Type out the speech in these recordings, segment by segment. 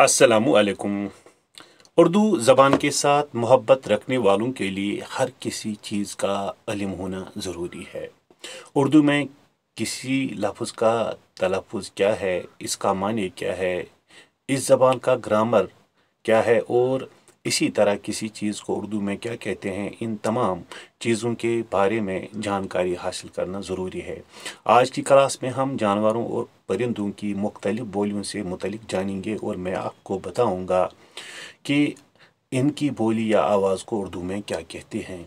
असलकुम उर्दू ज़बान के साथ मोहब्बत रखने वालों के लिए हर किसी चीज़ का इलम होना ज़रूरी है उर्दू में किसी लफ्ज़ का तलफ़ क्या है इसका मान क्या है इस ज़बान का ग्रामर क्या है और इसी तरह किसी चीज़ को उर्दू में क्या कहते हैं इन तमाम चीज़ों के बारे में जानकारी हासिल करना ज़रूरी है आज की क्लास में हम जानवरों और परिंदों की मुख्तलिफ़ बोलियों से मुतलिक जानेंगे और मैं आपको बताऊँगा कि इनकी बोली या आवाज़ को उर्दू में क्या कहते हैं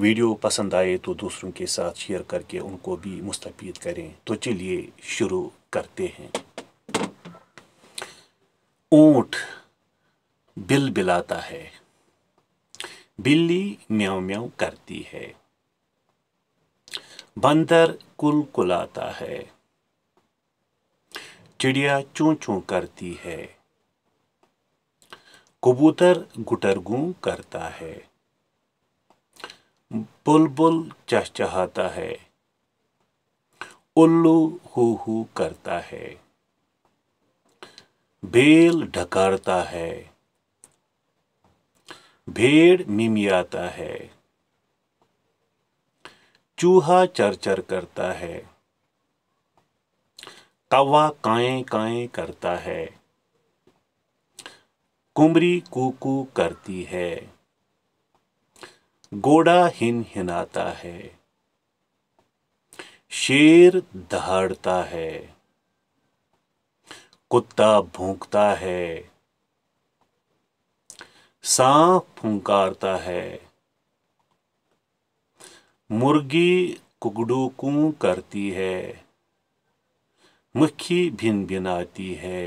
वीडियो पसंद आए तो दूसरों के साथ शेयर करके उनको भी मुस्तफ़ करें तो चलिए शुरू करते हैं ऊँट बिल बिलाता है बिल्ली म्याऊ म्याऊ करती है बंदर कुल कुलाता है चिड़िया चू चू करती है कबूतर गुटरगू करता है बुलबुल चहचहाता है उल्लू हु हु करता है बेल ढकारता है भेड़ मिमियाता है चूहा चरचर करता है कौवा काए काए करता है कुमरी कुकू करती है गोड़ा हिन हिनाता है शेर दहाड़ता है कुत्ता भूखता है सांप फुंकारता है मुर्गी कुकडूकू करती है मक्खी भिन भिनाती है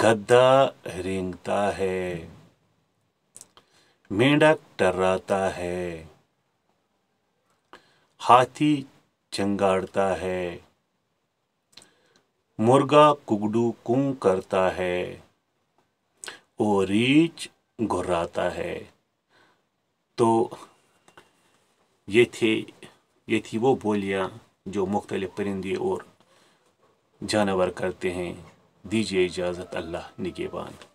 गद्दा रेंगता है मेंढक टर्राता है हाथी चंगाड़ता है मुर्गा कुगडू कूं करता है रीच घुर्राता है तो ये थे ये थी वो बोलियाँ जो मुख्तलिफ़ परिंदे और जानवर करते हैं दीजिए इजाज़त अल्लाह निगेबान